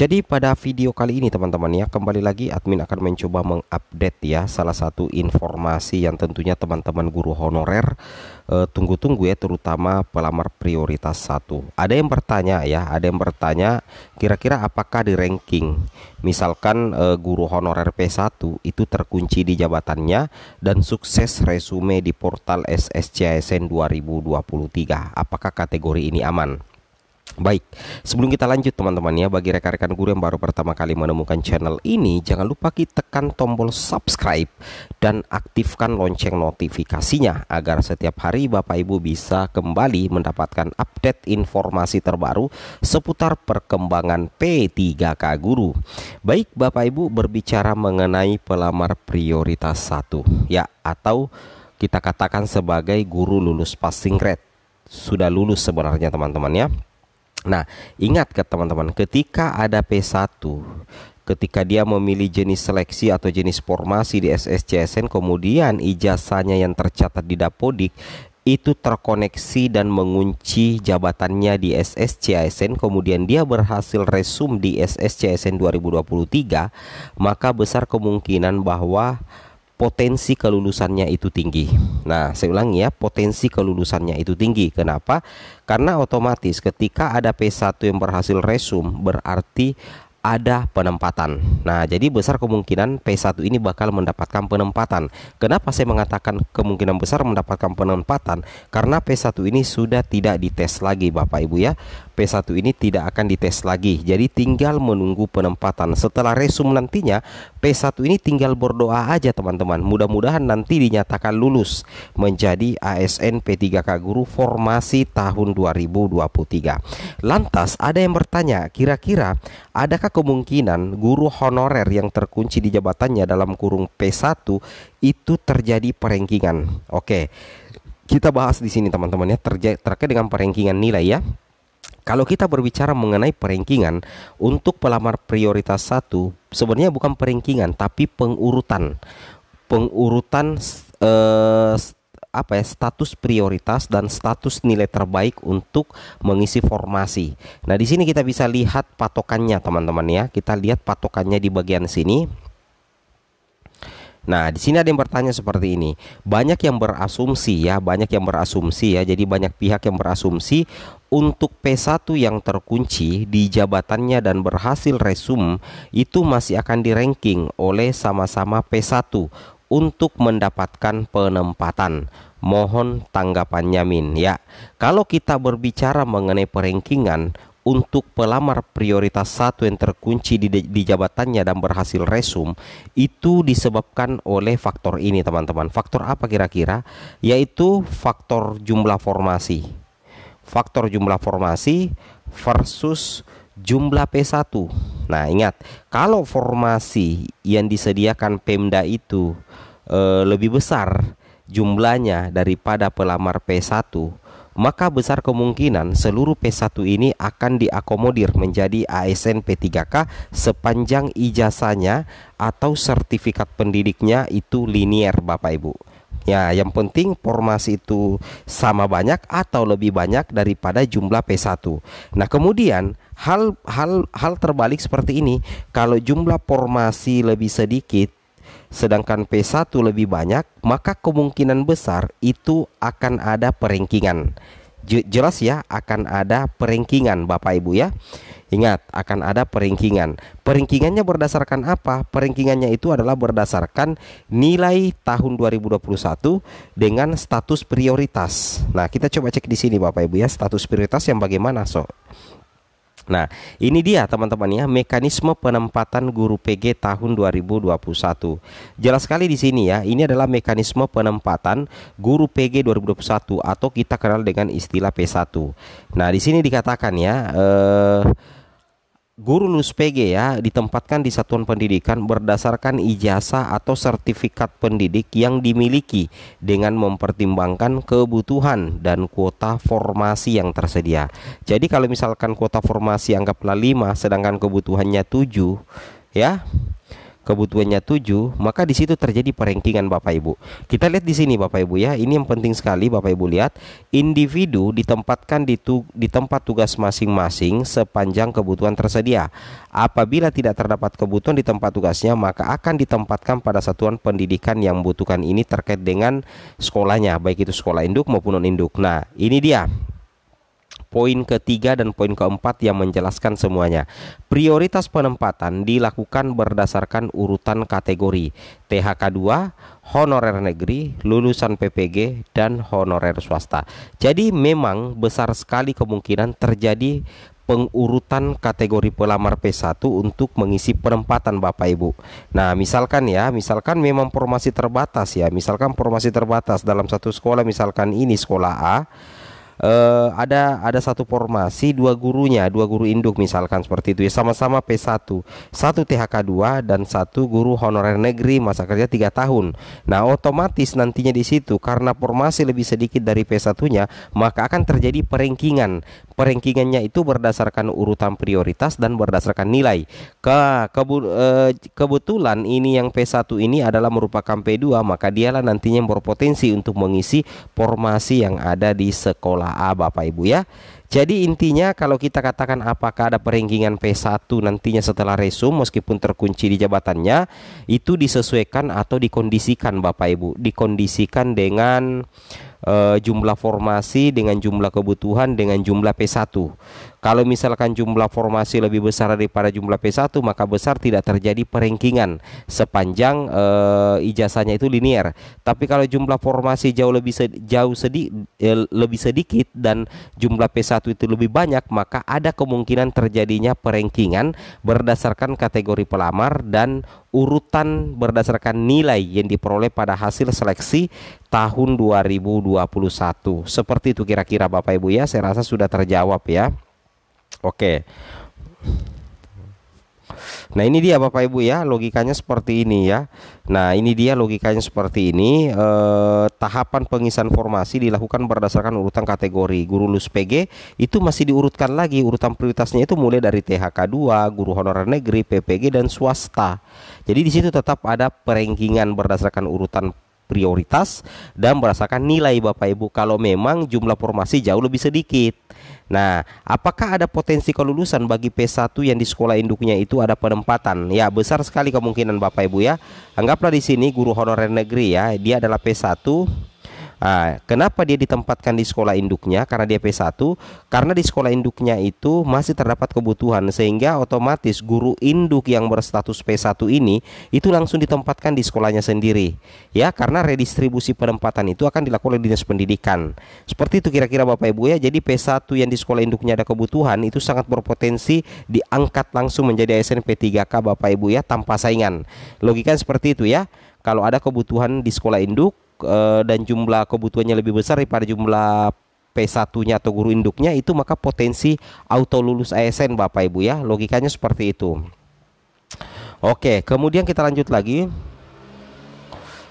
Jadi pada video kali ini teman-teman ya kembali lagi admin akan mencoba mengupdate ya salah satu informasi yang tentunya teman-teman guru honorer eh, tunggu-tunggu eh, ya terutama pelamar prioritas satu Ada yang bertanya ya, ada yang bertanya kira-kira apakah di ranking misalkan eh, guru honorer P1 itu terkunci di jabatannya dan sukses resume di portal SSCSN 2023. Apakah kategori ini aman? Baik, sebelum kita lanjut teman-teman ya, bagi rekan-rekan guru yang baru pertama kali menemukan channel ini, jangan lupa kita tekan tombol subscribe dan aktifkan lonceng notifikasinya agar setiap hari Bapak Ibu bisa kembali mendapatkan update informasi terbaru seputar perkembangan P3K Guru. Baik, Bapak Ibu berbicara mengenai pelamar prioritas 1 ya atau kita katakan sebagai guru lulus passing grade. Sudah lulus sebenarnya teman-teman ya Nah, ingat ke teman-teman, ketika ada P1, ketika dia memilih jenis seleksi atau jenis formasi di SSCSN, kemudian ijazahnya yang tercatat di Dapodik itu terkoneksi dan mengunci jabatannya di SSCSN kemudian dia berhasil resum di SSCSN 2023 maka besar kemungkinan bahwa potensi kelulusannya itu tinggi. Nah, saya ulangi ya, potensi kelulusannya itu tinggi. Kenapa? Karena otomatis ketika ada P1 yang berhasil resum, berarti ada penempatan. Nah, jadi besar kemungkinan P1 ini bakal mendapatkan penempatan. Kenapa saya mengatakan kemungkinan besar mendapatkan penempatan? Karena P1 ini sudah tidak dites lagi, Bapak Ibu ya. P1 ini tidak akan dites lagi. Jadi tinggal menunggu penempatan. Setelah resum nantinya P1 ini tinggal berdoa aja teman-teman. Mudah-mudahan nanti dinyatakan lulus menjadi ASN P3K guru formasi tahun 2023. Lantas ada yang bertanya, kira-kira adakah kemungkinan guru honorer yang terkunci di jabatannya dalam kurung P1 itu terjadi perengkingan? Oke. Kita bahas di sini teman-teman ya terkait dengan perengkingan nilai ya. Kalau kita berbicara mengenai peringkingan untuk pelamar prioritas satu sebenarnya bukan peringkingan tapi pengurutan. Pengurutan eh, apa ya status prioritas dan status nilai terbaik untuk mengisi formasi. Nah, di sini kita bisa lihat patokannya teman-teman ya. Kita lihat patokannya di bagian sini Nah, di sini ada yang bertanya seperti ini. Banyak yang berasumsi ya, banyak yang berasumsi ya. Jadi banyak pihak yang berasumsi untuk P1 yang terkunci di jabatannya dan berhasil resume itu masih akan di-ranking oleh sama-sama P1 untuk mendapatkan penempatan. Mohon tanggapannya Min ya. Kalau kita berbicara mengenai perengkingan, untuk pelamar prioritas satu yang terkunci di, di jabatannya dan berhasil resum itu disebabkan oleh faktor ini teman-teman. Faktor apa kira-kira? Yaitu faktor jumlah formasi. Faktor jumlah formasi versus jumlah P1. Nah, ingat, kalau formasi yang disediakan Pemda itu e, lebih besar jumlahnya daripada pelamar P1, maka besar kemungkinan seluruh P1 ini akan diakomodir menjadi ASN P3K sepanjang ijazahnya atau sertifikat pendidiknya itu linier Bapak Ibu. Ya, yang penting formasi itu sama banyak atau lebih banyak daripada jumlah P1. Nah, kemudian hal hal hal terbalik seperti ini, kalau jumlah formasi lebih sedikit sedangkan P1 lebih banyak, maka kemungkinan besar itu akan ada peringkingan. Jelas ya, akan ada peringkingan Bapak Ibu ya. Ingat, akan ada peringkingan. Peringkingannya berdasarkan apa? Peringkingannya itu adalah berdasarkan nilai tahun 2021 dengan status prioritas. Nah, kita coba cek di sini Bapak Ibu ya, status prioritas yang bagaimana, Sob? Nah, ini dia teman-teman ya, mekanisme penempatan guru PG tahun 2021. Jelas sekali di sini ya, ini adalah mekanisme penempatan guru PG 2021 atau kita kenal dengan istilah P1. Nah, di sini dikatakan ya eh guru lulus PG ya ditempatkan di satuan pendidikan berdasarkan ijazah atau sertifikat pendidik yang dimiliki dengan mempertimbangkan kebutuhan dan kuota formasi yang tersedia. Jadi kalau misalkan kuota formasi anggaplah 5 sedangkan kebutuhannya 7 ya kebutuhannya 7, maka di situ terjadi perengkingan Bapak Ibu. Kita lihat di sini Bapak Ibu ya, ini yang penting sekali Bapak Ibu lihat, individu ditempatkan di, tu, di tempat tugas masing-masing sepanjang kebutuhan tersedia. Apabila tidak terdapat kebutuhan di tempat tugasnya, maka akan ditempatkan pada satuan pendidikan yang membutuhkan ini terkait dengan sekolahnya, baik itu sekolah induk maupun non induk. Nah, ini dia poin ketiga dan poin keempat yang menjelaskan semuanya. Prioritas penempatan dilakukan berdasarkan urutan kategori THK 2, honorer negeri, lulusan PPG, dan honorer swasta. Jadi memang besar sekali kemungkinan terjadi pengurutan kategori pelamar P1 untuk mengisi penempatan Bapak Ibu. Nah, misalkan ya, misalkan memang formasi terbatas ya, misalkan formasi terbatas dalam satu sekolah misalkan ini sekolah A uh, ada ada satu formasi dua gurunya, dua guru induk misalkan seperti itu ya sama-sama P1, satu THK 2 dan satu guru honorer negeri masa kerja tiga tahun. Nah, otomatis nantinya di situ karena formasi lebih sedikit dari P1-nya, maka akan terjadi perengkingan. Perengkingannya itu berdasarkan urutan prioritas dan berdasarkan nilai. Ke, kebu, uh, kebetulan ini yang P1 ini adalah merupakan P2, maka dialah nantinya berpotensi untuk mengisi formasi yang ada di sekolah A Bapak Ibu ya. Jadi intinya kalau kita katakan apakah ada peringkingan P1 nantinya setelah resum meskipun terkunci di jabatannya itu disesuaikan atau dikondisikan Bapak Ibu, dikondisikan dengan uh, jumlah formasi dengan jumlah kebutuhan dengan jumlah P1. Kalau misalkan jumlah formasi lebih besar daripada jumlah P1 maka besar tidak terjadi perengkingan sepanjang uh, ijazahnya itu linier. Tapi kalau jumlah formasi jauh lebih sed jauh sedi eh, lebih sedikit dan jumlah P1 itu lebih banyak maka ada kemungkinan terjadinya perengkingan berdasarkan kategori pelamar dan urutan berdasarkan nilai yang diperoleh pada hasil seleksi tahun 2021. Seperti itu kira-kira Bapak Ibu ya, saya rasa sudah terjawab ya. Oke. Nah ini dia Bapak Ibu ya logikanya seperti ini ya. Nah ini dia logikanya seperti ini. Eh, tahapan pengisian formasi dilakukan berdasarkan urutan kategori. Guru lulus PG itu masih diurutkan lagi urutan prioritasnya itu mulai dari THK 2, guru honorer negeri, PPG dan swasta. Jadi di situ tetap ada perengkingan berdasarkan urutan prioritas dan berdasarkan nilai Bapak Ibu kalau memang jumlah formasi jauh lebih sedikit. Nah, apakah ada potensi kelulusan bagi P1 yang di sekolah induknya itu ada penempatan? Ya, besar sekali kemungkinan Bapak Ibu ya. Anggaplah di sini guru honorer negeri ya, dia adalah P1 Nah, kenapa dia ditempatkan di sekolah induknya? Karena dia P1, karena di sekolah induknya itu masih terdapat kebutuhan sehingga otomatis guru induk yang berstatus P1 ini itu langsung ditempatkan di sekolahnya sendiri. Ya, karena redistribusi penempatan itu akan dilakukan oleh Dinas Pendidikan. Seperti itu kira-kira Bapak Ibu ya. Jadi P1 yang di sekolah induknya ada kebutuhan itu sangat berpotensi diangkat langsung menjadi ASN P3K Bapak Ibu ya tanpa saingan. Logikan seperti itu ya. Kalau ada kebutuhan di sekolah induk uh, dan jumlah kebutuhannya lebih besar daripada jumlah P1-nya atau guru induknya itu maka potensi auto lulus ASN Bapak Ibu ya. Logikanya seperti itu. Oke, kemudian kita lanjut lagi.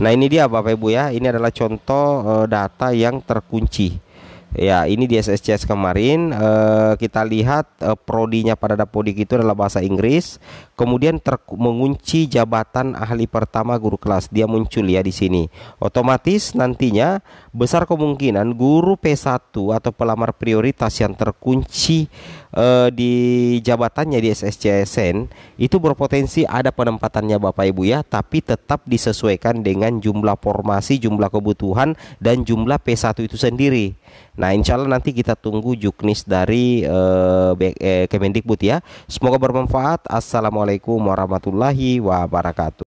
Nah, ini dia Bapak Ibu ya. Ini adalah contoh uh, data yang terkunci. Ya, ini di SSCS kemarin uh, kita lihat uh, prodinya pada dapodik itu adalah bahasa Inggris. Kemudian ter mengunci jabatan ahli pertama guru kelas. Dia muncul ya di sini. Otomatis nantinya besar kemungkinan guru P1 atau pelamar prioritas yang terkunci uh, di jabatannya di SSCSN itu berpotensi ada penempatannya Bapak Ibu ya, tapi tetap disesuaikan dengan jumlah formasi, jumlah kebutuhan dan jumlah P1 itu sendiri. Nah, insya Allah nanti kita tunggu juknis dari uh, eh, Kemendikbud ya. Semoga bermanfaat. Assalamualaikum warahmatullahi wabarakatuh.